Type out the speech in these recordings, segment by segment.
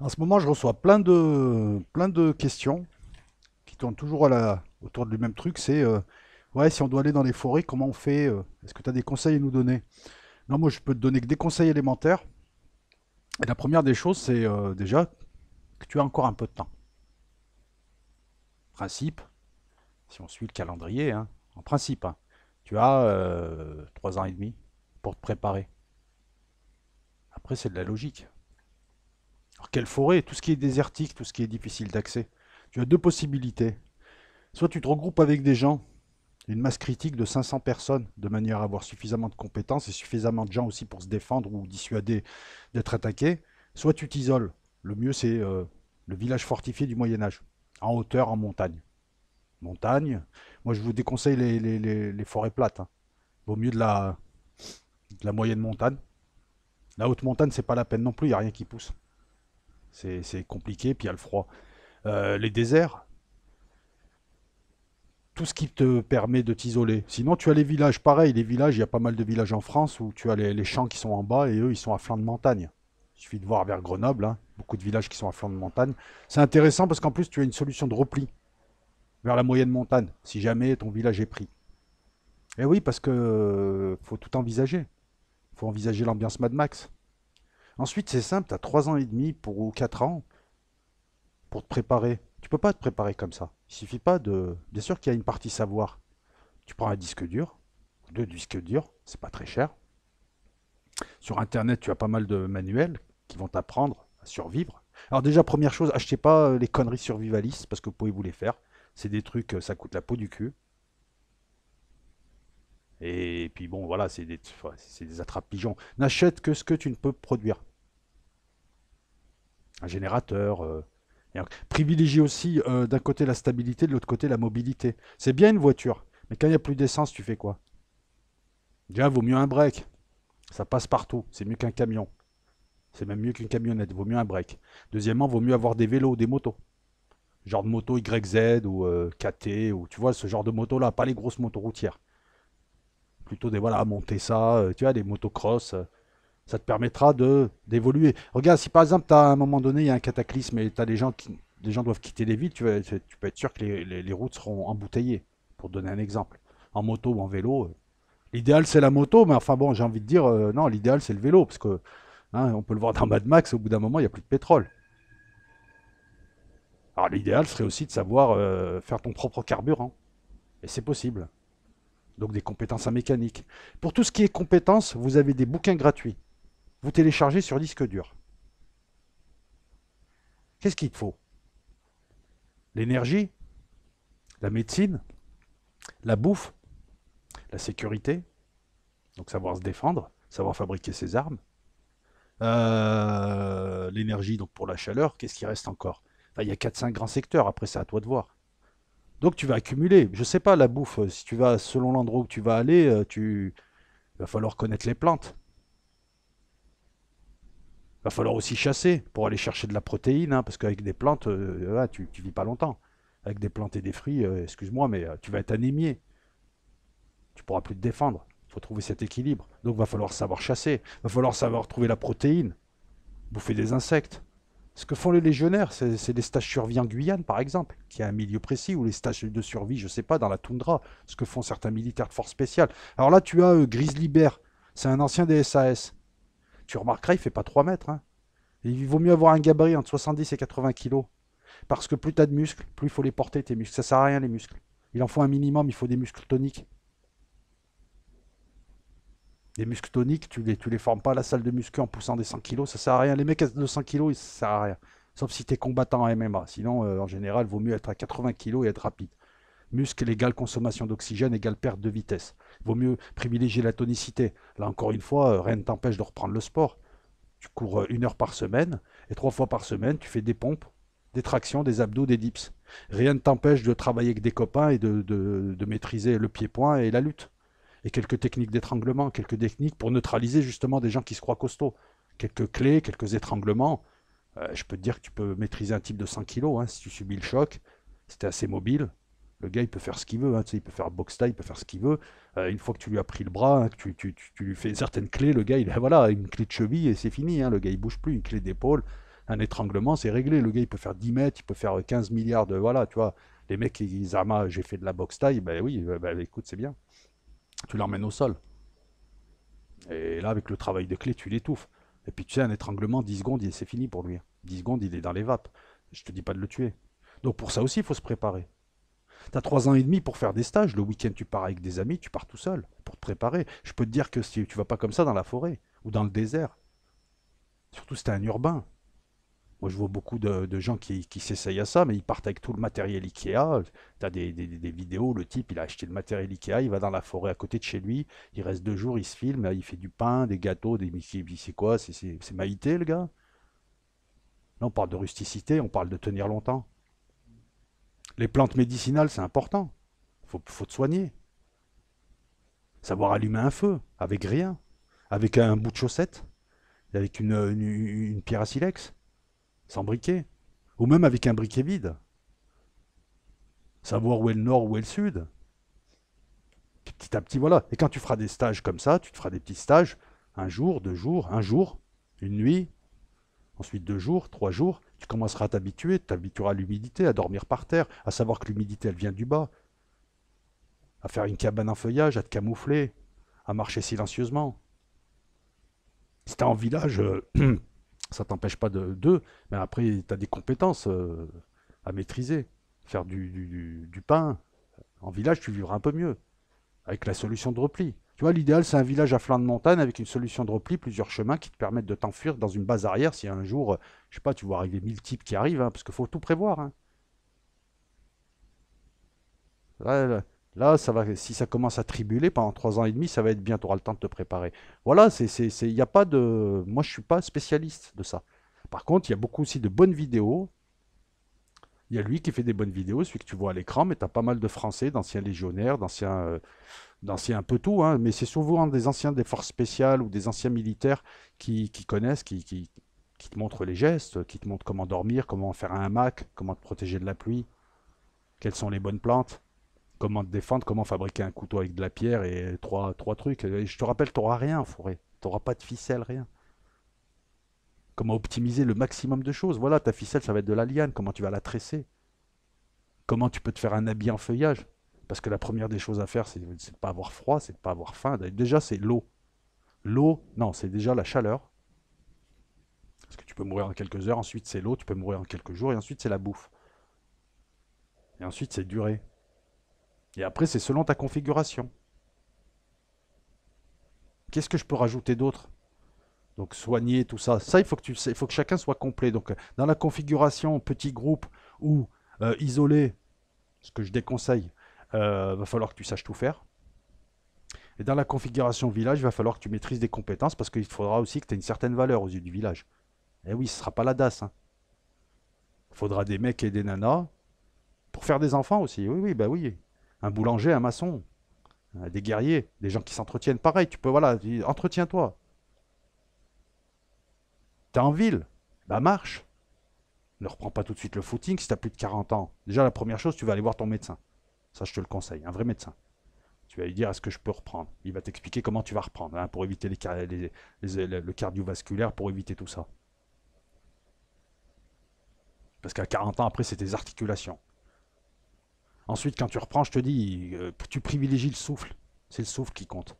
En ce moment, je reçois plein de, plein de questions qui tournent toujours autour du même truc. C'est euh, ouais, si on doit aller dans les forêts, comment on fait euh, Est-ce que tu as des conseils à nous donner Non, moi, je peux te donner que des conseils élémentaires. Et la première des choses, c'est euh, déjà que tu as encore un peu de temps. Principe, si on suit le calendrier, hein, en principe, hein, tu as trois ans et demi pour te préparer. Après, c'est de la logique. Alors, quelle forêt Tout ce qui est désertique, tout ce qui est difficile d'accès. Tu as deux possibilités. Soit tu te regroupes avec des gens, une masse critique de 500 personnes, de manière à avoir suffisamment de compétences et suffisamment de gens aussi pour se défendre ou dissuader d'être attaqués. Soit tu t'isoles. Le mieux, c'est euh, le village fortifié du Moyen Âge, en hauteur, en montagne. Montagne. Moi, je vous déconseille les, forêts plates. Hein. Vaut mieux de la, moyenne montagne. La haute montagne, c'est pas la peine non plus, il n'y a rien qui pousse. C'est compliqué, puis il y a le froid. Euh, les déserts, tout ce qui te permet de t'isoler. Sinon, tu as les villages, pareil, les villages, il y a pas mal de villages en France où tu as les, champs qui sont en bas et eux, ils sont à flanc de montagne. Il suffit de voir vers Grenoble, hein. beaucoup de villages qui sont à flanc de montagne. C'est intéressant parce qu'en plus, tu as une solution de repli vers la moyenne montagne, si jamais ton village est pris. Et eh oui, parce que euh, faut tout envisager. faut envisager l'ambiance Mad Max. Ensuite, c'est simple, tu as 3 ans et demi pour, ou 4 ans pour te préparer. Tu peux pas te préparer comme ça. Il suffit pas de... Bien sûr qu'il y a une partie savoir. Tu prends un disque dur, deux disques durs, c'est pas très cher. Sur Internet, tu as pas mal de manuels qui vont t'apprendre à survivre. Alors déjà, première chose, achetez pas euh, les conneries survivalistes parce que vous pouvez vous les faire. C'est des trucs, euh, ça coûte la peau du cul. Et puis bon, voilà, c'est des, des attrapes-pigeons. N'achète que ce que tu ne peux produire un générateur. Euh, aussi euh, d'un côté la stabilité, de l'autre côté la mobilité. C'est bien une voiture, mais quand il n'y a plus d'essence, tu fais quoi Déjà, vaut mieux un break. Ça passe partout, c'est mieux qu'un camion. C'est même mieux qu'une camionnette, vaut mieux un break. Deuxièmement, vaut mieux avoir des vélos des motos. Genre de moto YZ ou euh, KT ou tu vois ce genre de moto là, pas les grosses motos routières. Plutôt des voilà, monter ça, euh, tu vois, des motocross ça te permettra d'évoluer. Regarde, si par exemple, as, à un moment donné, il y a un cataclysme et tu as des gens qui des gens doivent quitter les villes, tu, peux être sûr que les, routes seront embouteillées, pour donner un exemple. En moto ou en vélo. Euh, l'idéal, c'est la moto, mais enfin bon, j'ai envie de dire, euh, non, l'idéal, c'est le vélo, parce que hein, on peut le voir dans Mad Max, au bout d'un moment, il n'y a plus de pétrole. Alors l'idéal serait aussi de savoir euh, faire ton propre carburant. Et c'est possible. Donc des compétences en mécanique. Pour tout ce qui est compétences, vous avez des bouquins gratuits vous téléchargez sur disque dur. Qu'est-ce qu'il faut L'énergie, la médecine, la bouffe, la sécurité, donc savoir se défendre, savoir fabriquer ses armes, euh, l'énergie donc pour la chaleur, qu'est-ce qui reste encore Il y a 4-5 grands secteurs, après c'est à toi de voir. Donc tu vas accumuler, je sais pas, la bouffe, euh, si tu vas selon l'endroit où tu vas aller, euh, tu... il va falloir connaître les plantes va falloir aussi chasser pour aller chercher de la protéine, hein, parce qu'avec des plantes, euh, tu, ne vis pas longtemps. Avec des plantes et des fruits, euh, excuse-moi, mais euh, tu vas être anémié. Tu pourras plus te défendre. Il faut trouver cet équilibre. Donc va falloir savoir chasser, va falloir savoir trouver la protéine, bouffer des insectes. Ce que font les légionnaires, c'est des stages survie en Guyane, par exemple, qui a un milieu précis, ou les stages de survie, je sais pas, dans la toundra, ce que font certains militaires de force spéciale. Alors là, tu as Grizzly Bear, c'est un ancien des SAS. Tu remarqueras, il fait pas 3 mètres. Hein. Il vaut mieux avoir un gabarit entre 70 et 80 kg. Parce que plus tu as de muscles, plus il faut les porter, tes muscles. Ça sert à rien, les muscles. Il en faut un minimum, il faut des muscles toniques. Les muscles toniques, tu les, tu les formes pas à la salle de muscu en poussant des 100 kilos, ça sert à rien. Les mecs à 200 kilos, ça sert à rien. Sauf si tu es combattant à MMA. Sinon, euh, en général, il vaut mieux être à 80 kilos et être rapide muscle égale consommation d'oxygène égale perte de vitesse. Il vaut mieux privilégier la tonicité. Là encore une fois, euh, rien ne t'empêche de reprendre le sport. Tu cours euh, une heure par semaine et trois fois par semaine, tu fais des pompes, des tractions, des abdos, des dips. Rien ne t'empêche de travailler avec des copains et de, maîtriser le pied-point et la lutte. Et quelques techniques d'étranglement, quelques techniques pour neutraliser justement des gens qui se croient costauds. Quelques clés, quelques étranglements. Euh, je peux te dire que tu peux maîtriser un type de 100 kg hein. si tu subis le choc, c'était assez mobile. Le gars, il peut faire ce qu'il veut, hein, il peut faire box taille, il peut faire ce qu'il veut. Euh, une fois que tu lui as pris le bras, hein, que tu, tu, lui fais certaines clés, le gars, il a voilà, une clé de cheville et c'est fini. Hein, le gars, il bouge plus, une clé d'épaule, un étranglement, c'est réglé. Le gars, il peut faire 10 mètres, il peut faire 15 milliards de. Voilà, tu vois. Les mecs, ils disent ah, j'ai fait de la boxe taille, ben oui, euh, ben, écoute, c'est bien. Tu l'emmènes au sol. Et là, avec le travail de clé, tu l'étouffes. Et puis tu sais, un étranglement, 10 secondes, c'est fini pour lui. 10 secondes, il est dans les vapes. Je te dis pas de le tuer. Donc pour ça aussi, il faut se préparer. Tu as trois ans et demi pour faire des stages. Le week-end, tu pars avec des amis, tu pars tout seul pour te préparer. Je peux te dire que si tu vas pas comme ça dans la forêt ou dans le désert, surtout si tu un urbain. Moi, je vois beaucoup de, gens qui, s'essayent à ça, mais ils partent avec tout le matériel Ikea. Tu as des, vidéos, le type, il a acheté le matériel Ikea, il va dans la forêt à côté de chez lui, il reste deux jours, il se filme, il fait du pain, des gâteaux, des... C'est quoi C'est Maïté, le gars Là, on parle de rusticité, on parle de tenir longtemps. Les plantes médicinales, c'est important. Faut, faut te soigner. Savoir allumer un feu, avec rien. Avec un bout de chaussette. Avec une, une pierre à silex. Sans briquet. Ou même avec un briquet vide. Savoir où est le nord, où est le sud. Petit à petit, voilà. Et quand tu feras des stages comme ça, tu te feras des petits stages. Un jour, deux jours, un jour, une nuit, ensuite deux jours, trois jours. Tu commenceras à t'habituer, t'habitueras à l'humidité, à dormir par terre, à savoir que l'humidité, elle vient du bas, à faire une cabane en feuillage, à te camoufler, à marcher silencieusement. Si es en village, euh, ça t'empêche pas de d'eux, mais après, tu as des compétences euh, à maîtriser. Faire du pain, en village, tu vivras un peu mieux, avec la solution de repli. Tu vois, l'idéal, c'est un village à flanc de montagne avec une solution de repli, plusieurs chemins qui te permettent de t'enfuir dans une base arrière si un jour, euh, je sais pas, tu vois arriver mille types qui arrivent, hein, parce qu'il faut tout prévoir. Hein. Là, là, ça va, si ça commence à tribuler pendant trois ans et demi, ça va être bien, tu auras le temps de te préparer. Voilà, il n'y a pas de... Moi, je suis pas spécialiste de ça. Par contre, il y a beaucoup aussi de bonnes vidéos il y a lui qui fait des bonnes vidéos, celui que tu vois à l'écran, mais tu as pas mal de Français, d'anciens légionnaires, d'anciens, euh, d'anciens un peu tout, hein. mais c'est souvent des anciens des forces spéciales ou des anciens militaires qui, qui connaissent, qui, qui, te montrent les gestes, qui te montrent comment dormir, comment faire un hamac, comment te protéger de la pluie, quelles sont les bonnes plantes, comment te défendre, comment fabriquer un couteau avec de la pierre et trois, trois trucs. Et je te rappelle, tu n'auras rien en forêt, tu n'auras pas de ficelle, rien. Comment optimiser le maximum de choses. Voilà, ta ficelle, ça va être de la liane. Comment tu vas la tresser Comment tu peux te faire un habit en feuillage Parce que la première des choses à faire, c'est de ne pas avoir froid, c'est de ne pas avoir faim. Déjà, c'est l'eau. L'eau, non, c'est déjà la chaleur. Parce que tu peux mourir en quelques heures, ensuite c'est l'eau, tu peux mourir en quelques jours, et ensuite c'est la bouffe. Et ensuite c'est durée. Et après, c'est selon ta configuration. Qu'est-ce que je peux rajouter d'autre donc soigner, tout ça. Ça, il faut que, tu, il faut que chacun soit complet. Donc dans la configuration petit groupe ou euh, isolé, ce que je déconseille, euh, va falloir que tu saches tout faire. Et dans la configuration village, il va falloir que tu maîtrises des compétences parce qu'il faudra aussi que tu aies une certaine valeur aux yeux du village. Eh oui, ce sera pas la DAS. Il hein. faudra des mecs et des nanas pour faire des enfants aussi. Oui, oui, bah oui. Un boulanger, un maçon, euh, des guerriers, des gens qui s'entretiennent. Pareil, tu peux, voilà, entretiens-toi. T'es en ville, bah marche. Ne reprends pas tout de suite le footing si t'as plus de 40 ans. Déjà, la première chose, tu vas aller voir ton médecin. Ça, je te le conseille, un vrai médecin. Tu vas lui dire est-ce que je peux reprendre Il va t'expliquer comment tu vas reprendre hein, pour éviter les, le cardiovasculaire, pour éviter tout ça. Parce qu'à 40 ans, après, c'est tes articulations. Ensuite, quand tu reprends, je te dis, euh, tu privilégies le souffle. C'est le souffle qui compte.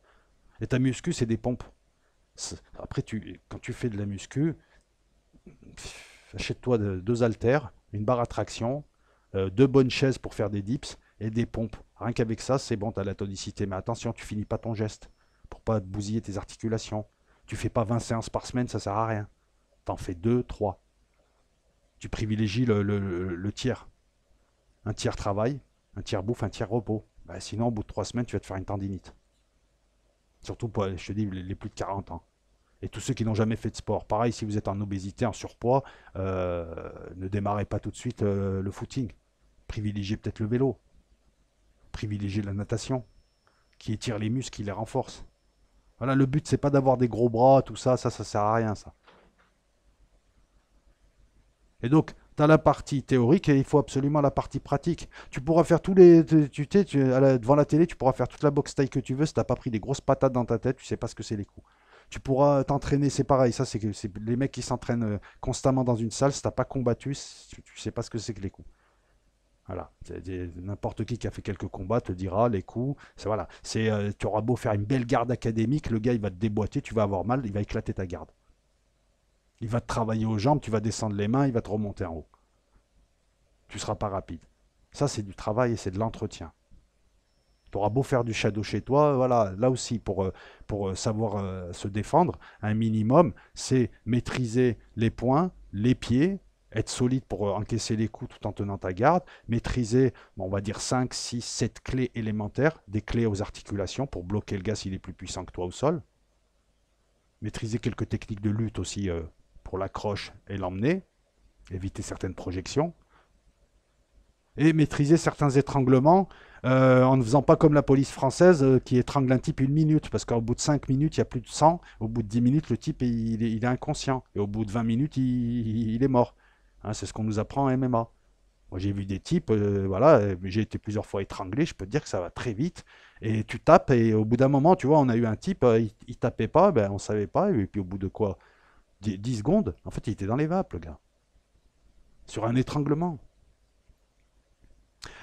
Et ta muscu, c'est des pompes. Après, tu, quand tu fais de la muscu, achète-toi deux haltères, une barre à traction, euh, deux bonnes chaises pour faire des dips et des pompes. Rien qu'avec ça, c'est bon, tu as la tonicité. Mais attention, tu finis pas ton geste pour pas bousiller tes articulations. Tu fais pas 20 séances par semaine, ça sert à rien. T'en fais 2, trois. Tu privilégies le, tiers. Un tiers travail, un tiers bouffe, un tiers repos. Bah, sinon, au bout de 3 semaines, tu vas te faire une tendinite. Surtout, pour, je te dis, les plus de 40 ans et tous ceux qui n'ont jamais fait de sport. Pareil, si vous êtes en obésité, en surpoids, euh, ne démarrez pas tout de suite euh, le footing. Privilégiez peut-être le vélo. Privilégiez la natation, qui étire les muscles, qui les renforce. Voilà, le but, c'est pas d'avoir des gros bras, tout ça, ça, ça sert à rien, ça. Et donc, tu as la partie théorique et il faut absolument la partie pratique. Tu pourras faire tous les. Tu, sais, devant la télé, tu pourras faire toute la boxe taille que tu veux si tu pas pris des grosses patates dans ta tête, tu sais pas ce que c'est les coups. Tu pourras t'entraîner, c'est pareil. Ça, c'est que les mecs qui s'entraînent euh, constamment dans une salle, si t'as pas combattu, tu, ne sais pas ce que c'est que les coups. Voilà. N'importe qui qui a fait quelques combats te dira les coups. C'est voilà. C'est euh, tu auras beau faire une belle garde académique, le gars il va te déboîter, tu vas avoir mal, il va éclater ta garde. Il va te travailler aux jambes, tu vas descendre les mains, il va te remonter en haut. Tu ne seras pas rapide. Ça c'est du travail et c'est de l'entretien. Tu auras beau faire du shadow chez toi, voilà, là aussi, pour, euh, pour euh, savoir euh, se défendre, un minimum, c'est maîtriser les points, les pieds, être solide pour encaisser les coups tout en tenant ta garde, maîtriser, on va dire 5, 6, 7 clés élémentaires, des clés aux articulations pour bloquer le gars s'il est plus puissant que toi au sol, maîtriser quelques techniques de lutte aussi pour l'accroche et l'emmener, éviter certaines projections, et maîtriser certains étranglements euh, en ne faisant pas comme la police française euh, qui étrangle un type une minute, parce qu'au bout de 5 minutes, il y a plus de 100, au bout de 10 minutes, le type, il, est inconscient, et au bout de 20 minutes, il, est mort. Hein, c'est ce qu'on nous apprend en MMA. Moi, j'ai vu des types, euh, voilà, j'ai été plusieurs fois étranglé, je peux te dire que ça va très vite. Et tu tapes, et au bout d'un moment, tu vois, on a eu un type, il, tapait pas, ben, on savait pas, et puis au bout de quoi 10, secondes, en fait, il était dans les vapes, le gars. Sur un étranglement.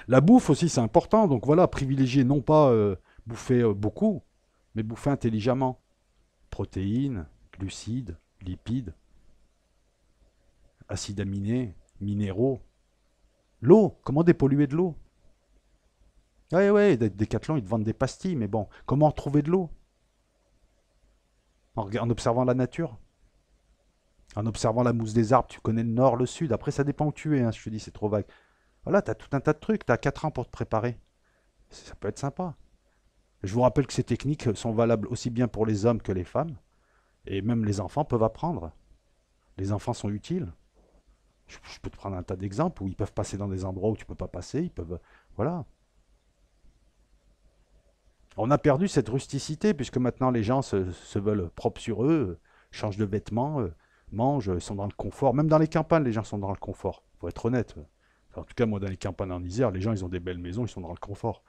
La bouffe aussi, c'est important. Donc voilà, privilégier non pas euh, bouffer euh, beaucoup, mais bouffer intelligemment. Protéines, glucides, lipides, acides aminés, minéraux. L'eau, comment dépolluer de l'eau oui, des Decathlon, ils te vendent des pastilles, mais bon, comment trouver de l'eau en, observant la nature en observant la mousse des arbres, tu connais le nord, le sud. Après, ça dépend où tu es. Hein. Je te dis, c'est trop vague. Voilà, tu as tout un tas de trucs, tu as 4 ans pour te préparer. Ça peut être sympa. Je vous rappelle que ces techniques sont valables aussi bien pour les hommes que les femmes. Et même les enfants peuvent apprendre. Les enfants sont utiles. Je, peux te prendre un tas d'exemples où ils peuvent passer dans des endroits où tu ne peux pas passer. Ils peuvent. Voilà. On a perdu cette rusticité puisque maintenant les gens se, veulent propres sur eux, changent de vêtements, euh, mangent, euh, sont dans le confort. Même dans les campagnes, les gens sont dans le confort. Faut être honnête. En tout cas, moi, dans les campagnes en Isère, les gens, ils ont des belles maisons, ils sont dans le confort.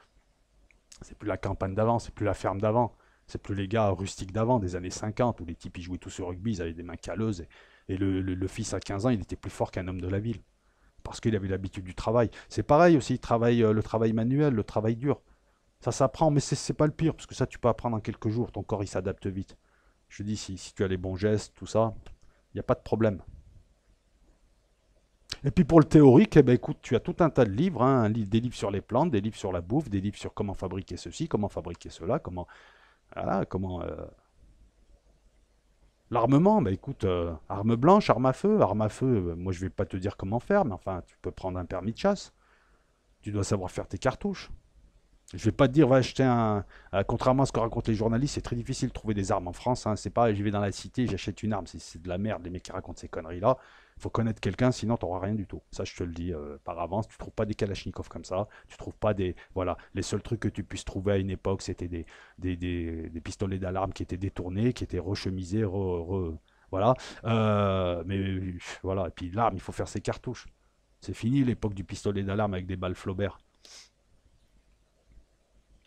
C'est plus la campagne d'avant, c'est plus la ferme d'avant, c'est plus les gars rustiques d'avant, des années 50, où les types, ils jouaient tous au rugby, ils avaient des mains calleuses, et, le, fils à 15 ans, il était plus fort qu'un homme de la ville, parce qu'il avait l'habitude du travail. C'est pareil aussi, travaille euh, le travail manuel, le travail dur. Ça s'apprend, mais c'est pas le pire, parce que ça, tu peux apprendre en quelques jours, ton corps, il s'adapte vite. Je dis, si tu as les bons gestes, tout ça, il n'y a pas de problème. Et puis pour le théorique, eh ben écoute, tu as tout un tas de livres, hein, des livres sur les plantes, des livres sur la bouffe, des livres sur comment fabriquer ceci, comment fabriquer cela, comment... comment... Euh, l'armement, bah écoute, euh, arme blanche, arme à feu, arme à feu, euh, moi je vais pas te dire comment faire, mais enfin, tu peux prendre un permis de chasse. Tu dois savoir faire tes cartouches. Je vais pas te dire, va acheter un... contrairement à ce que racontent les journalistes, c'est très difficile de trouver des armes en France. Hein. C'est pas, j'y vais dans la cité, j'achète une arme. C'est de la merde, les mecs qui racontent ces conneries-là faut connaître quelqu'un, sinon tu n'auras rien du tout. Ça, je te le dis euh, par avance, tu ne trouves pas des Kalachnikov comme ça, tu trouves pas des... Voilà, les seuls trucs que tu puisses trouver à une époque, c'était des, des, pistolets d'alarme qui étaient détournés, qui étaient rechemisés, re, voilà. Euh, mais voilà, et puis l'arme, il faut faire ses cartouches. C'est fini l'époque du pistolet d'alarme avec des balles Flaubert.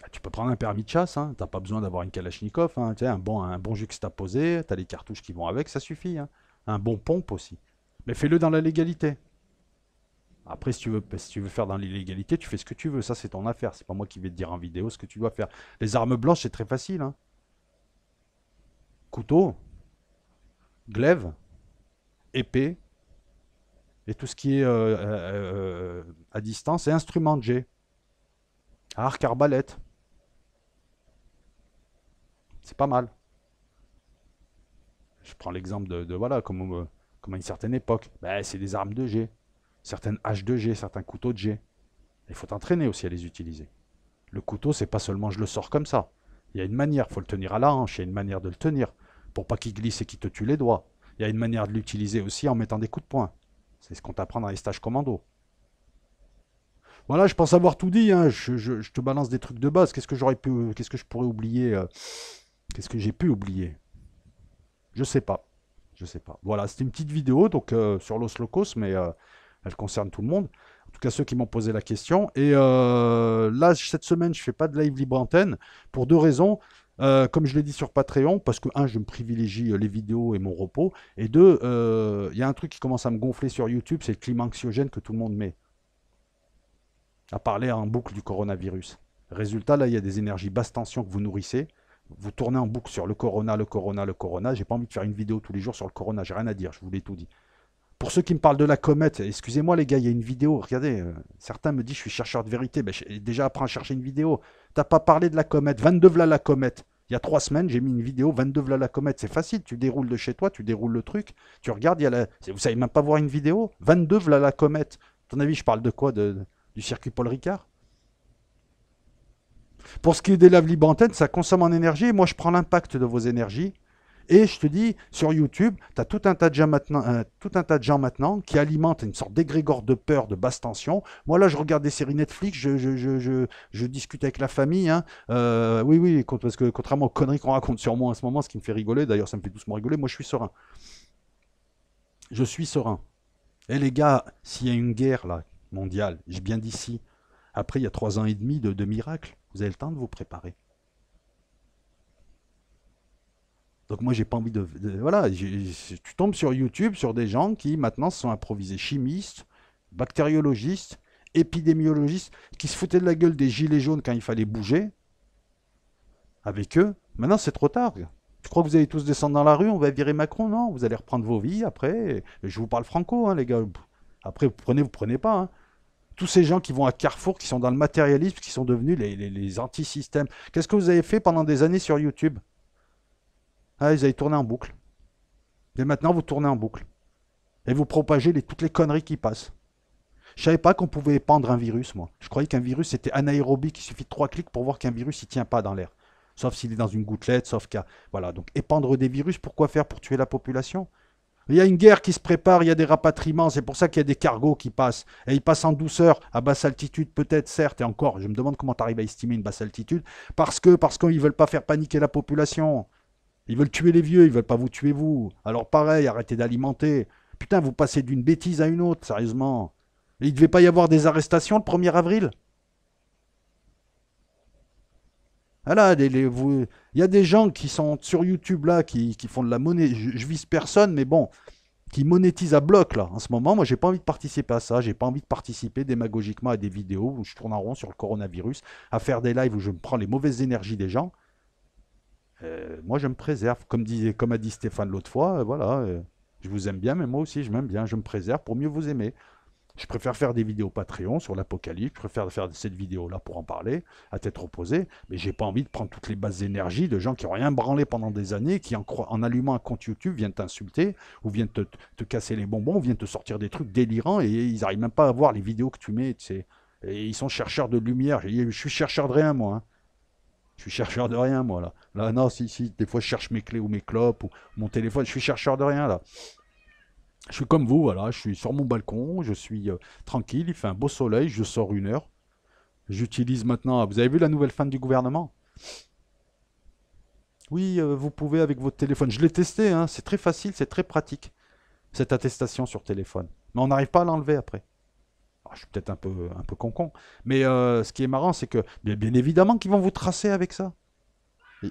Ah, tu peux prendre un permis de chasse, hein. t'as pas besoin d'avoir une Kalachnikov, hein. un, bon, un bon juxtaposé, t'as les cartouches qui vont avec, ça suffit. Hein. Un bon pompe aussi. Mais fais-le dans la légalité. Après, si tu veux, si tu veux faire dans l'illégalité, tu fais ce que tu veux. Ça, c'est ton affaire. C'est pas moi qui vais te dire en vidéo ce que tu dois faire. Les armes blanches, c'est très facile. Hein. Couteau, glaive, épée, et tout ce qui est euh, euh, euh, à distance, et instrument de jet. Arc, arbalète. C'est pas mal. Je prends l'exemple de, voilà, comme comme à une certaine époque, ben, c'est des armes de G, certaines haches de G, certains couteaux de G. Il faut t'entraîner aussi à les utiliser. Le couteau, c'est pas seulement je le sors comme ça. Il y a une manière, il faut le tenir à la hanche, il y a une manière de le tenir pour pas qu'il glisse et qu'il te tue les doigts. Il y a une manière de l'utiliser aussi en mettant des coups de poing. C'est ce qu'on t'apprend dans les stages commando. Voilà, je pense avoir tout dit. Hein. Je, je, te balance des trucs de base. Qu'est-ce que j'aurais pu, qu'est-ce que je pourrais oublier euh, Qu'est-ce que j'ai pu oublier Je sais pas. Je sais pas. Voilà, c'était une petite vidéo donc euh, sur Los Locos, mais euh, elle concerne tout le monde. En tout cas, ceux qui m'ont posé la question. Et euh, là, cette semaine, je ne fais pas de live libre antenne pour deux raisons. comme je l'ai dit sur Patreon, parce que, un, je me privilégie les vidéos et mon repos, et deux, il y a un truc qui commence à me gonfler sur YouTube, c'est le climat anxiogène que tout le monde met. À parler en boucle du coronavirus. Résultat, là, il y a des énergies basse tension que vous nourrissez, vous tournez en boucle sur le corona, le corona, le corona. J'ai pas envie de faire une vidéo tous les jours sur le corona, j'ai rien à dire, je vous l'ai tout dit. Pour ceux qui me parlent de la comète, excusez-moi les gars, il y a une vidéo, regardez, euh, certains me disent je suis chercheur de vérité, ben, déjà apprends à chercher une vidéo. T'as pas parlé de la comète, 22 v'là la comète. Il y a trois semaines, j'ai mis une vidéo 22 v'là la comète, c'est facile, tu déroules de chez toi, tu déroules le truc, tu regardes, il y a la... vous savez même pas voir une vidéo, 22 v'là la comète. À ton avis, je parle de quoi de... Du circuit Paul Ricard pour ce qui est des laves libres ça consomme en énergie. Moi, je prends l'impact de vos énergies. Et je te dis, sur YouTube, tu as tout un, tas de gens maintenant, euh, tout un tas de gens maintenant qui alimentent une sorte d'égrégore de peur, de basse tension. Moi, là, je regarde des séries Netflix, je, discute avec la famille. Hein. Euh, oui, oui, parce que contrairement aux conneries qu'on raconte sur moi en ce moment, ce qui me fait rigoler, d'ailleurs, ça me fait doucement rigoler, moi, je suis serein. Je suis serein. Et eh, les gars, s'il y a une guerre là, mondiale, je viens d'ici. après, il y a trois ans et demi de, de miracles. Vous avez le temps de vous préparer. Donc moi, j'ai pas envie de... voilà, tu tombes sur YouTube sur des gens qui maintenant se sont improvisés chimistes, bactériologistes, épidémiologistes, qui se foutaient de la gueule des gilets jaunes quand il fallait bouger avec eux. Maintenant, c'est trop tard. Tu crois que vous allez tous descendre dans la rue, on va virer Macron Non, vous allez reprendre vos vies après. je vous parle franco, hein, les gars. Après, vous prenez, vous prenez pas. Hein tous ces gens qui vont à Carrefour, qui sont dans le matérialisme, qui sont devenus les, anti-systèmes. Qu'est-ce que vous avez fait pendant des années sur YouTube Ah, vous avez tourné en boucle. Et maintenant, vous tournez en boucle. Et vous propagez toutes les conneries qui passent. Je savais pas qu'on pouvait épandre un virus, moi. Je croyais qu'un virus, c'était anaérobique. Il suffit de trois clics pour voir qu'un virus, il tient pas dans l'air. Sauf s'il est dans une gouttelette, sauf qu'à... Voilà, donc épandre des virus, pourquoi faire Pour tuer la population il y a une guerre qui se prépare, il y a des rapatriements, c'est pour ça qu'il y a des cargos qui passent. Et ils passent en douceur, à basse altitude peut-être, certes, et encore, je me demande comment tu arrives à estimer une basse altitude, parce que parce qu'ils veulent pas faire paniquer la population. Ils veulent tuer les vieux, ils veulent pas vous tuer vous. Alors pareil, arrêtez d'alimenter. Putain, vous passez d'une bêtise à une autre, sérieusement. Il devait pas y avoir des arrestations le 1er avril Voilà, ah il y a des gens qui sont sur YouTube là, qui, qui font de la monnaie. Je, vise personne, mais bon, qui monétisent à bloc là. En ce moment, moi, j'ai pas envie de participer à ça. J'ai pas envie de participer démagogiquement à des vidéos où je tourne en rond sur le coronavirus, à faire des lives où je me prends les mauvaises énergies des gens. Euh, moi, je me préserve, comme, disait, comme a dit Stéphane l'autre fois. Euh, voilà, euh, je vous aime bien, mais moi aussi, je m'aime bien. Je me préserve pour mieux vous aimer. Je préfère faire des vidéos Patreon sur l'apocalypse, je préfère faire cette vidéo-là pour en parler, à tête reposée, mais j'ai pas envie de prendre toutes les bases d'énergie de gens qui n'ont rien branlé pendant des années, qui en, en allumant un compte YouTube viennent t'insulter, ou viennent te, casser les bonbons, ou viennent te sortir des trucs délirants, et ils n'arrivent même pas à voir les vidéos que tu mets, tu sais. Et ils sont chercheurs de lumière, je suis chercheur de rien, moi. Hein. Je suis chercheur de rien, moi, là. Là, non, si, si, des fois, je cherche mes clés ou mes clopes, ou mon téléphone, je suis chercheur de rien, là je suis comme vous, voilà, je suis sur mon balcon, je suis euh, tranquille, il fait un beau soleil, je sors une heure. J'utilise maintenant, vous avez vu la nouvelle fin du gouvernement Oui, euh, vous pouvez avec votre téléphone. Je l'ai testé, hein, c'est très facile, c'est très pratique, cette attestation sur téléphone. Mais on n'arrive pas à l'enlever après. Ah, je suis peut-être un peu, un peu con mais euh, ce qui est marrant, c'est que bien, bien évidemment qu'ils vont vous tracer avec ça.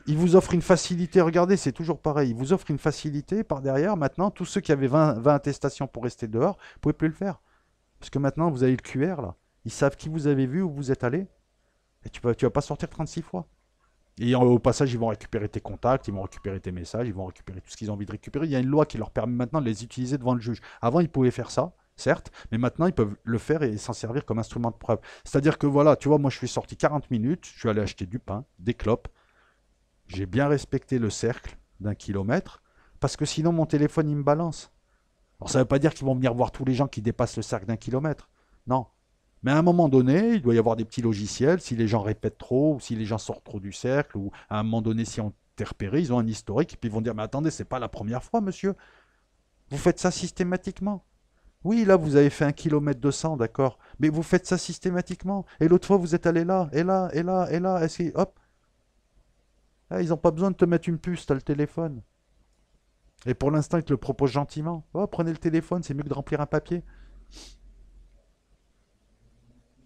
Ils vous offre une facilité, regardez, c'est toujours pareil. Il vous offre une facilité par derrière. Maintenant, tous ceux qui avaient 20, attestations pour rester dehors, vous ne pouvez plus le faire. Parce que maintenant, vous avez le QR là. Ils savent qui vous avez vu, où vous êtes allé. Et tu ne tu vas pas sortir 36 fois. Et au passage, ils vont récupérer tes contacts, ils vont récupérer tes messages, ils vont récupérer tout ce qu'ils ont envie de récupérer. Il y a une loi qui leur permet maintenant de les utiliser devant le juge. Avant, ils pouvaient faire ça, certes, mais maintenant, ils peuvent le faire et s'en servir comme instrument de preuve. C'est-à-dire que voilà, tu vois, moi, je suis sorti 40 minutes, je suis allé acheter du pain, des clopes, j'ai bien respecté le cercle d'un kilomètre, parce que sinon mon téléphone il me balance. Alors ça ne veut pas dire qu'ils vont venir voir tous les gens qui dépassent le cercle d'un kilomètre. Non. Mais à un moment donné, il doit y avoir des petits logiciels, si les gens répètent trop, ou si les gens sortent trop du cercle, ou à un moment donné, si on t'est repéré, ils ont un historique, et puis ils vont dire, mais attendez, c'est pas la première fois, monsieur. Vous faites ça systématiquement. Oui, là, vous avez fait un kilomètre de sang, d'accord, mais vous faites ça systématiquement. Et l'autre fois, vous êtes allé là, et là, et là, et là, et hop, ah, ils n'ont pas besoin de te mettre une puce, t'as le téléphone. Et pour l'instant, ils te le proposent gentiment. Oh, prenez le téléphone, c'est mieux que de remplir un papier.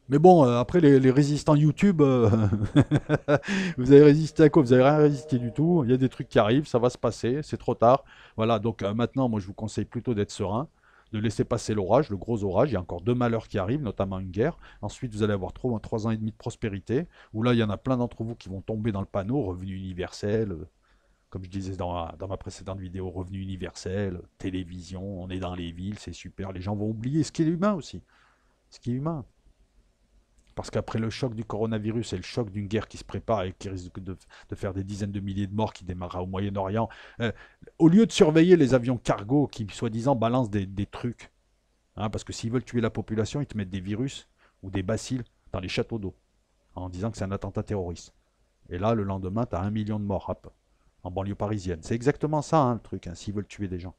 Mais bon, euh, après, les, résistants YouTube, euh, vous avez résisté à quoi Vous n'avez rien résisté du tout. Il y a des trucs qui arrivent, ça va se passer, c'est trop tard. Voilà, donc euh, maintenant, moi, je vous conseille plutôt d'être serein de laisser passer l'orage, le gros orage. Il y a encore deux malheurs qui arrivent, notamment une guerre. Ensuite, vous allez avoir trois, ans et demi de prospérité, où là, il y en a plein d'entre vous qui vont tomber dans le panneau, revenu universel, comme je disais dans ma, précédente vidéo, revenu universel, télévision, on est dans les villes, c'est super. Les gens vont oublier ce qui est humain aussi. Ce qui est humain. Parce qu'après le choc du coronavirus et le choc d'une guerre qui se prépare et qui risque de, faire des dizaines de milliers de morts qui démarrera au Moyen-Orient, euh, au lieu de surveiller les avions cargo qui, soi-disant, balancent des, trucs, hein, parce que s'ils veulent tuer la population, ils te mettent des virus ou des bacilles dans les châteaux d'eau, en disant que c'est un attentat terroriste. Et là, le lendemain, tu as un million de morts en banlieue parisienne. C'est exactement ça, hein, le truc, hein, s'ils veulent tuer des gens.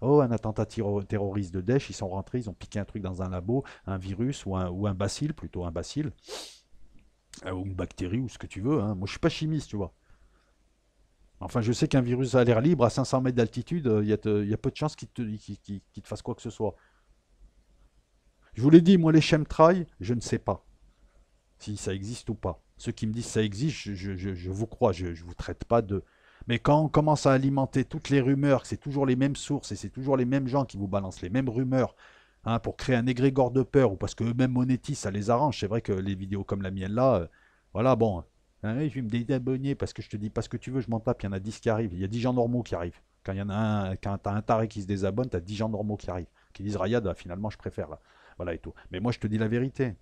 Oh, un attentat terroriste de Daesh, ils sont rentrés, ils ont piqué un truc dans un labo, un virus ou un, ou bacille, plutôt un bacille, euh, ou une bactérie ou ce que tu veux. Hein. Moi, je suis pas chimiste, tu vois. Enfin, je sais qu'un virus à l'air libre, à 500 mètres d'altitude, euh, il y, a peu de chances qu'il te, fasse quoi que ce soit. Je vous l'ai dit, moi, les chemtrails, je ne sais pas si ça existe ou pas. Ceux qui me disent ça existe, je, je vous crois, je ne vous traite pas de, mais quand on commence à alimenter toutes les rumeurs, que c'est toujours les mêmes sources et c'est toujours les mêmes gens qui vous balancent les mêmes rumeurs hein, pour créer un égrégore de peur ou parce qu'eux-mêmes monétisent, ça les arrange. C'est vrai que les vidéos comme la mienne là, euh, voilà, bon, je hein, vais me désabonner parce que je te dis pas ce que tu veux, je m'en tape, il y en a 10 qui arrivent, il y a dix gens normaux qui arrivent. Quand il y en a un, quand t'as un taré qui se désabonne, t'as 10 gens normaux qui arrivent, qui disent Rayad, finalement je préfère là. Voilà et tout. Mais moi je te dis la vérité.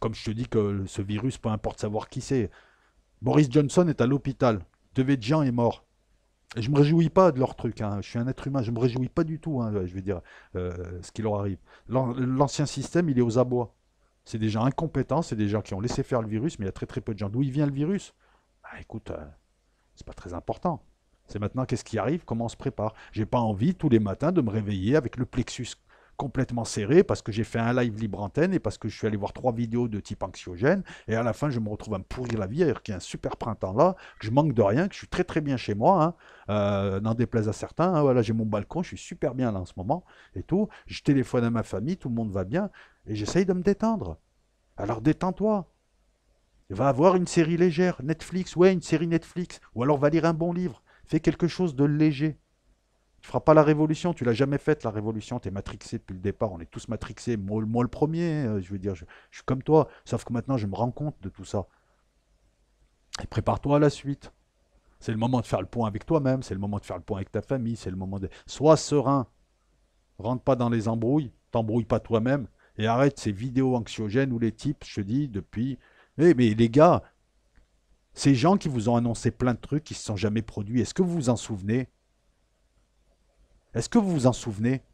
Comme je te dis que ce virus, peu importe savoir qui c'est. Boris Johnson est à l'hôpital. Devedjian est mort. je ne me réjouis pas de leur truc. Hein. Je suis un être humain. Je ne me réjouis pas du tout, hein, je vais dire, euh, ce qui leur arrive. L'ancien système, il est aux abois. C'est des gens incompétents, c'est des gens qui ont laissé faire le virus, mais il y a très très peu de gens. D'où vient le virus bah, Écoute, ce euh, c'est pas très important. C'est maintenant qu'est-ce qui arrive, comment on se prépare. J'ai pas envie tous les matins de me réveiller avec le plexus complètement serré parce que j'ai fait un live libre antenne et parce que je suis allé voir trois vidéos de type anxiogène. Et à la fin, je me retrouve à me pourrir la vie alors qu'il y a un super printemps là, que je manque de rien, que je suis très très bien chez moi. Hein. Euh, n'en déplaise à certains, hein. voilà, j'ai mon balcon, je suis super bien là en ce moment et tout. Je téléphone à ma famille, tout le monde va bien et j'essaye de me détendre. Alors détends-toi. Va avoir une série légère, Netflix, ouais, une série Netflix, ou alors va lire un bon livre. Fais quelque chose de léger. Tu feras pas la révolution, tu l'as jamais faite la révolution, tu es matrixé depuis le départ, on est tous matrixés, moi, moi le premier, hein, je veux dire, je, suis comme toi, sauf que maintenant je me rends compte de tout ça. Et prépare-toi à la suite. C'est le moment de faire le point avec toi-même, c'est le moment de faire le point avec ta famille, c'est le moment de... Sois serein, rentre pas dans les embrouilles, t'embrouille pas toi-même, et arrête ces vidéos anxiogènes où les types, je te dis, depuis... Eh mais les gars, ces gens qui vous ont annoncé plein de trucs qui ne se sont jamais produits, est-ce que vous vous en souvenez est-ce que vous vous en souvenez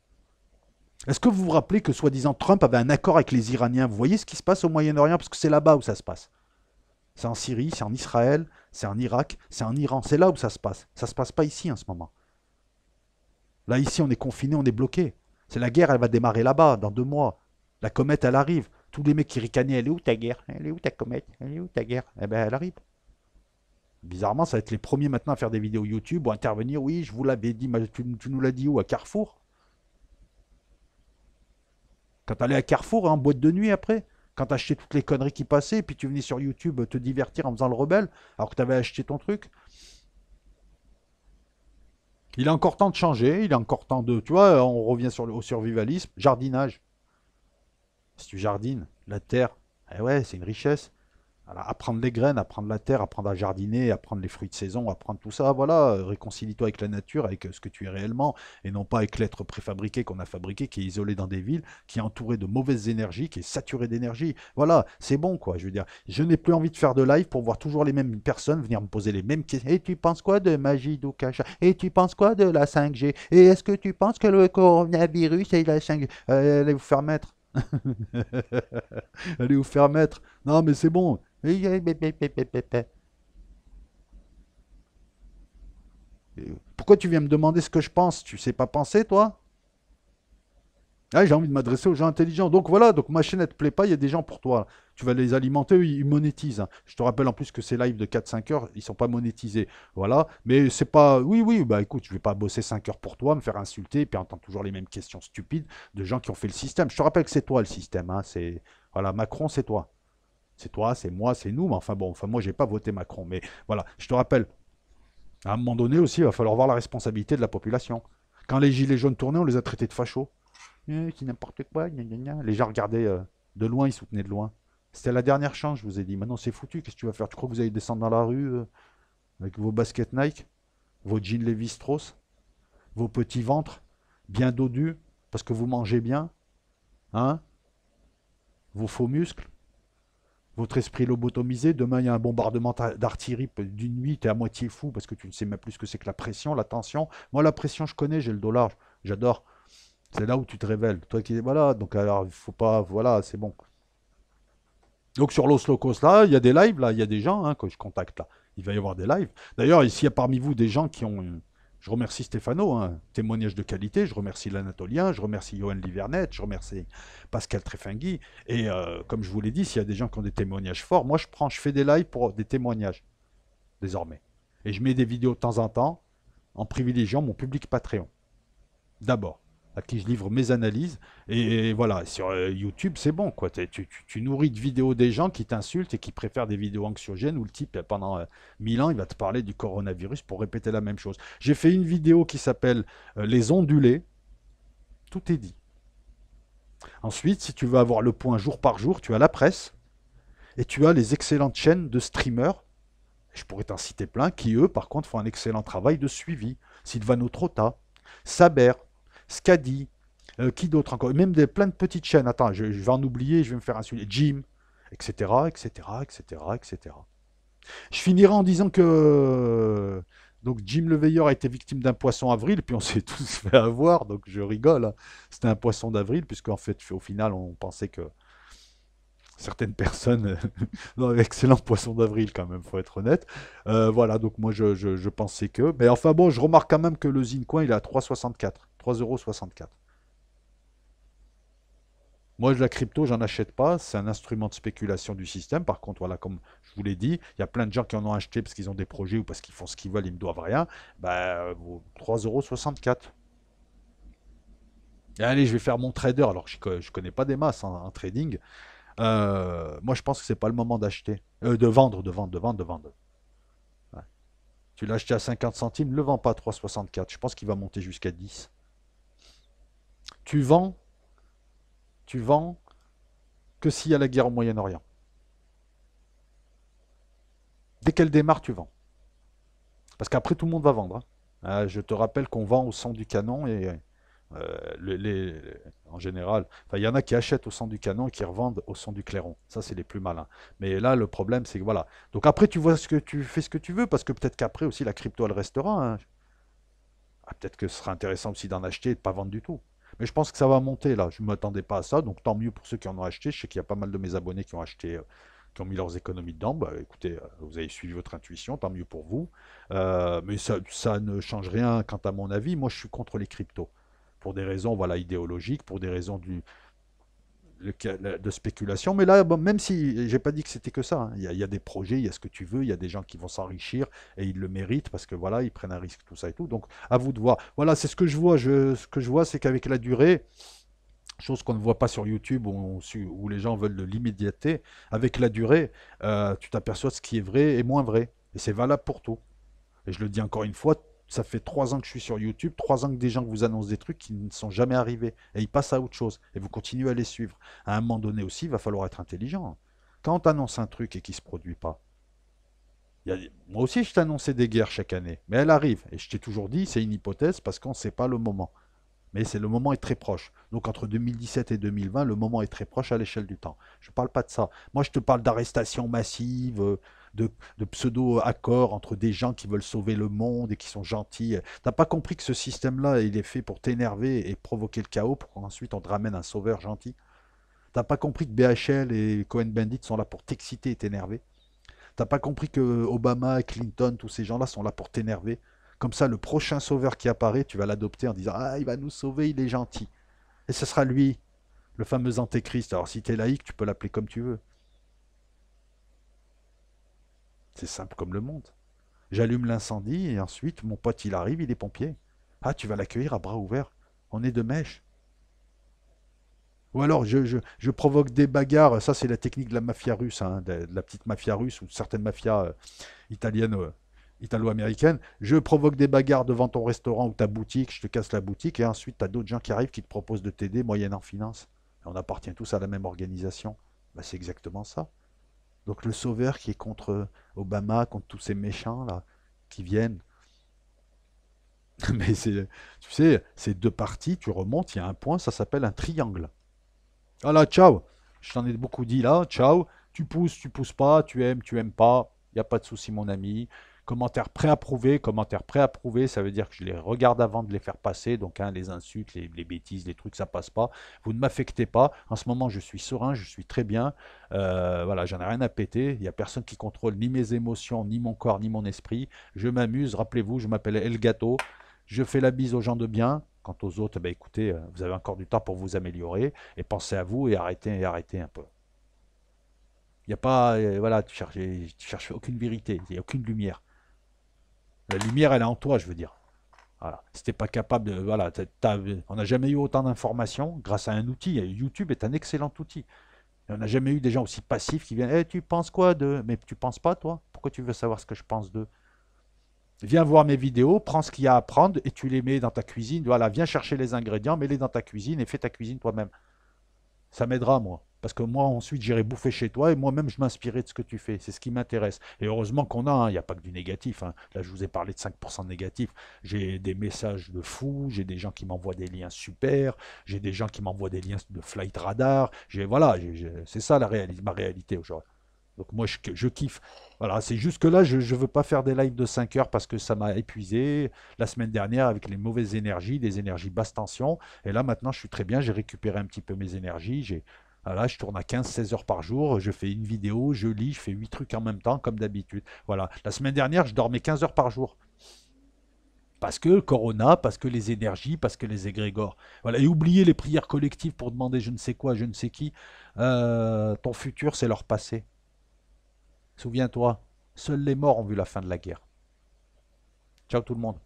Est-ce que vous vous rappelez que soi-disant Trump avait un accord avec les Iraniens Vous voyez ce qui se passe au Moyen-Orient Parce que c'est là-bas où ça se passe. C'est en Syrie, c'est en Israël, c'est en Irak, c'est en Iran. C'est là où ça se passe. Ça ne se passe pas ici en ce moment. Là, ici, on est confiné, on est bloqué. C'est la guerre, elle va démarrer là-bas, dans deux mois. La comète, elle arrive. Tous les mecs qui ricanaient, elle est où ta guerre Elle est où ta comète Elle est où ta guerre Eh bien, elle arrive. Bizarrement, ça va être les premiers maintenant à faire des vidéos YouTube ou intervenir. Oui, je vous l'avais dit, tu, nous l'as dit où À Carrefour Quand t'allais à Carrefour hein, en boîte de nuit après Quand t'achetais toutes les conneries qui passaient, et puis tu venais sur YouTube te divertir en faisant le rebelle, alors que t'avais acheté ton truc il est encore temps de changer, il est encore temps de... Tu vois, on revient sur au survivalisme, jardinage. Si tu jardines, la terre, eh ouais, c'est une richesse apprendre les graines, apprendre la terre, apprendre à jardiner, apprendre les fruits de saison, apprendre tout ça, voilà, réconcilie-toi avec la nature, avec euh, ce que tu es réellement, et non pas avec l'être préfabriqué qu'on a fabriqué, qui est isolé dans des villes, qui est entouré de mauvaises énergies, qui est saturé d'énergie. Voilà, c'est bon quoi, je veux dire. Je n'ai plus envie de faire de live pour voir toujours les mêmes personnes venir me poser les mêmes questions. Et tu penses quoi de magie d'Okacha Et tu penses quoi de la 5G Et est-ce que tu penses que le coronavirus et la 5G euh, Allez vous faire mettre. allez vous faire mettre. Non mais c'est bon, pourquoi tu viens me demander ce que je pense Tu sais pas penser, toi ah, J'ai envie de m'adresser aux gens intelligents. Donc voilà, donc ma chaîne, ne te plaît pas, il y a des gens pour toi. Tu vas les alimenter, ils monétisent. Je te rappelle en plus que ces lives de 4-5 heures, ils sont pas monétisés. Voilà, mais c'est pas... Oui, oui, bah écoute, je vais pas bosser 5 heures pour toi, me faire insulter, et puis entendre toujours les mêmes questions stupides de gens qui ont fait le système. Je te rappelle que c'est toi le système, hein. c'est... Voilà, Macron, c'est toi. C'est toi, c'est moi, c'est nous. Mais enfin bon, enfin moi, j'ai pas voté Macron. Mais voilà, je te rappelle, à un moment donné aussi, il va falloir voir la responsabilité de la population. Quand les gilets jaunes tournaient, on les a traités de fachos. Qui eh, n'importe quoi, gna gna Les gens regardaient euh, de loin, ils soutenaient de loin. C'était la dernière chance, je vous ai dit. Maintenant, c'est foutu, qu'est-ce que tu vas faire Tu crois que vous allez descendre dans la rue euh, avec vos baskets Nike, vos jeans Levi's, Strauss, vos petits ventres, bien dodus, parce que vous mangez bien, hein Vos faux muscles votre esprit lobotomisé. Demain, il y a un bombardement d'artillerie d'une nuit, tu es à moitié fou parce que tu ne sais même plus ce que c'est que la pression, la tension. Moi, la pression, je connais, j'ai le dollar, j'adore. C'est là où tu te révèles. Toi qui es. voilà, donc alors, il faut pas, voilà, c'est bon. Donc sur Los Locos, là, il y a des lives, là, il y a des gens hein, que je contacte, là. Il va y avoir des lives. D'ailleurs, ici, il y a parmi vous des gens qui ont euh, je remercie Stéphano, hein. témoignage de qualité. Je remercie l'Anatolien, je remercie Johan Livernet, je remercie Pascal Tréfingui. Et euh, comme je vous l'ai dit, s'il y a des gens qui ont des témoignages forts, moi je prends, je fais des lives pour des témoignages, désormais. Et je mets des vidéos de temps en temps en privilégiant mon public Patreon. D'abord à qui je livre mes analyses. Et voilà, sur euh, YouTube, c'est bon. Quoi. Tu, tu, nourris de vidéos des gens qui t'insultent et qui préfèrent des vidéos anxiogènes où le type, euh, pendant 1000 euh, mille ans, il va te parler du coronavirus pour répéter la même chose. J'ai fait une vidéo qui s'appelle Les ondulés. Tout est dit. Ensuite, si tu veux avoir le point jour par jour, tu as la presse et tu as les excellentes chaînes de streamers. Je pourrais t'en citer plein qui, eux, par contre, font un excellent travail de suivi. Sylvano Trotta, Saber, Scadi, euh, qui d'autre encore Même des, plein de petites chaînes. Attends, je, vais en oublier, je vais me faire insulter. Jim, etc., etc., etc., etc. Je finirai en disant que euh, donc Jim Leveilleur a été victime d'un poisson avril, puis on s'est tous fait avoir, donc je rigole. Hein. C'était un poisson d'avril, puisqu'en fait, au final, on pensait que certaines personnes. Euh, non, excellent poisson d'avril quand même, faut être honnête. voilà, donc moi je, pensais que. Mais enfin bon, je remarque quand même que le Zincoin il est à 3,64. 3,64€. Moi, la crypto, j'en achète pas. C'est un instrument de spéculation du système. Par contre, voilà, comme je vous l'ai dit, il y a plein de gens qui en ont acheté parce qu'ils ont des projets ou parce qu'ils font ce qu'ils veulent, ils me doivent rien. Bah, ben, 3,64€. Allez, je vais faire mon trader. Alors, je ne connais pas des masses en, trading. Euh, moi, je pense que ce n'est pas le moment d'acheter. Euh, de vendre, de vendre, de vendre, de vendre. Tu l'as acheté à 50 centimes, ne le vends pas à 3,64. Je pense qu'il va monter jusqu'à 10. Tu vends, tu vends que s'il y a la guerre au Moyen-Orient. Dès qu'elle démarre, tu vends. Parce qu'après, tout le monde va vendre. Hein. Ah, je te rappelle qu'on vend au son du canon et euh, les, en général, il y en a qui achètent au son du canon et qui revendent au son du clairon. Ça, c'est les plus malins. Mais là, le problème, c'est que voilà. Donc après, tu vois ce que tu fais ce que tu veux parce que peut-être qu'après aussi la crypto elle restera. Hein. Ah, peut-être que ce sera intéressant aussi d'en acheter et de pas vendre du tout. Mais je pense que ça va monter là. Je ne m'attendais pas à ça. Donc tant mieux pour ceux qui en ont acheté. Je sais qu'il y a pas mal de mes abonnés qui ont acheté. Euh, qui ont mis leurs économies dedans, bah, écoutez, euh, vous avez suivi votre intuition, tant mieux pour vous. Euh, mais ça, ça, ne change rien quant à mon avis. Moi, je suis contre les cryptos. Pour des raisons voilà, idéologiques, pour des raisons du, de spéculation. Mais là, même si j'ai pas dit que c'était que ça, hein. il ya y, a des projets, il y a ce que tu veux, il y a des gens qui vont s'enrichir et ils le méritent parce que voilà, ils prennent un risque, tout ça et tout. Donc à vous de voir. Voilà, c'est ce que je vois. Je, ce que je vois, c'est qu'avec la durée, chose qu'on ne voit pas sur YouTube où, où les gens veulent de l'immédiateté, avec la durée, euh, tu t'aperçois ce qui est vrai et moins vrai. Et c'est valable pour tout. Et je le dis encore une fois, ça fait trois ans que je suis sur YouTube, trois ans que des gens vous annoncent des trucs qui ne sont jamais arrivés. Et ils passent à autre chose. Et vous continuez à les suivre. À un moment donné aussi, il va falloir être intelligent. Quand on t'annonce un truc et qu'il ne se produit pas, moi aussi je t'annonçais des guerres chaque année, mais elles arrivent. Et je t'ai toujours dit, c'est une hypothèse parce qu'on ne sait pas le moment. Mais c'est le moment est très proche. Donc entre 2017 et 2020, le moment est très proche à l'échelle du temps. Je ne parle pas de ça. Moi, je te parle d'arrestations massives, euh, de, pseudo-accords entre des gens qui veulent sauver le monde et qui sont gentils. T'as pas compris que ce système-là, il est fait pour t'énerver et provoquer le chaos pour qu'ensuite on te ramène un sauveur gentil T'as pas compris que BHL et Cohen Bandit sont là pour t'exciter et t'énerver T'as pas compris que Obama, Clinton, tous ces gens-là sont là pour t'énerver Comme ça, le prochain sauveur qui apparaît, tu vas l'adopter en disant Ah, il va nous sauver, il est gentil. Et ce sera lui, le fameux antéchrist. Alors si es laïque, tu peux l'appeler comme tu veux. C'est simple comme le monde. J'allume l'incendie et ensuite mon pote il arrive, il est pompier. Ah, tu vas l'accueillir à bras ouverts. On est de mèche. Ou alors je, provoque des bagarres. Ça, c'est la technique de la mafia russe, hein, de, la petite mafia russe ou de certaines mafias euh, italiennes, euh, italo-américaines. Je provoque des bagarres devant ton restaurant ou ta boutique. Je te casse la boutique et ensuite tu as d'autres gens qui arrivent qui te proposent de t'aider moyennant finance. Et on appartient tous à la même organisation. Bah, c'est exactement ça. Donc le sauveur qui est contre Obama, contre tous ces méchants là qui viennent. Mais c'est, tu sais, c'est deux parties, tu remontes, il y a un point, ça s'appelle un triangle. Ah là, ciao Je t'en ai beaucoup dit là, ciao. Tu pousses, tu pousses pas, tu aimes, tu aimes pas. Il n'y a pas de souci, mon ami. Commentaires préapprouvés, commentaires pré ça veut dire que je les regarde avant de les faire passer. Donc hein, les insultes, les, bêtises, les trucs, ça passe pas. Vous ne m'affectez pas. En ce moment, je suis serein, je suis très bien. Euh, voilà, j'en ai rien à péter. Il n'y a personne qui contrôle ni mes émotions, ni mon corps, ni mon esprit. Je m'amuse. Rappelez-vous, je m'appelle El Gato. Je fais la bise aux gens de bien. Quant aux autres, bah, écoutez, euh, vous avez encore du temps pour vous améliorer et pensez à vous et arrêtez et arrêtez un peu. Il n'y a pas, euh, voilà, tu cherches, tu cherches aucune vérité, il n'y a aucune lumière. La lumière, elle est en toi, je veux dire. Voilà. Si pas capable de. Voilà, on n'a jamais eu autant d'informations grâce à un outil. YouTube est un excellent outil. on n'a jamais eu des gens aussi passifs qui viennent. Eh, tu penses quoi de. Mais tu penses pas, toi Pourquoi tu veux savoir ce que je pense de... ?»« Viens voir mes vidéos, prends ce qu'il y a à prendre et tu les mets dans ta cuisine. Voilà, viens chercher les ingrédients, mets-les dans ta cuisine et fais ta cuisine toi-même. Ça m'aidera, moi. Parce que moi, ensuite, j'irai bouffer chez toi et moi-même, je m'inspirerai de ce que tu fais. C'est ce qui m'intéresse. Et heureusement qu'on a, hein, il n'y a pas que du négatif. Hein. Là, je vous ai parlé de 5% négatif. J'ai des messages de fous, j'ai des gens qui m'envoient des liens super, j'ai des gens qui m'envoient des liens de flight radar. J'ai, voilà, c'est ça la ma réalité aujourd'hui. Donc moi, je, kiffe. Voilà, c'est juste que là, je ne veux pas faire des lives de 5 heures parce que ça m'a épuisé. La semaine dernière, avec les mauvaises énergies, des énergies basse tension. Et là, maintenant, je suis très bien. J'ai récupéré un petit peu mes énergies. J'ai voilà, je tourne à 15-16 heures par jour, je fais une vidéo, je lis, je fais 8 trucs en même temps, comme d'habitude. Voilà. La semaine dernière, je dormais 15 heures par jour. Parce que le Corona, parce que les énergies, parce que les égrégores. Voilà. Et oublier les prières collectives pour demander je ne sais quoi, je ne sais qui. Euh, ton futur, c'est leur passé. Souviens-toi, seuls les morts ont vu la fin de la guerre. Ciao tout le monde.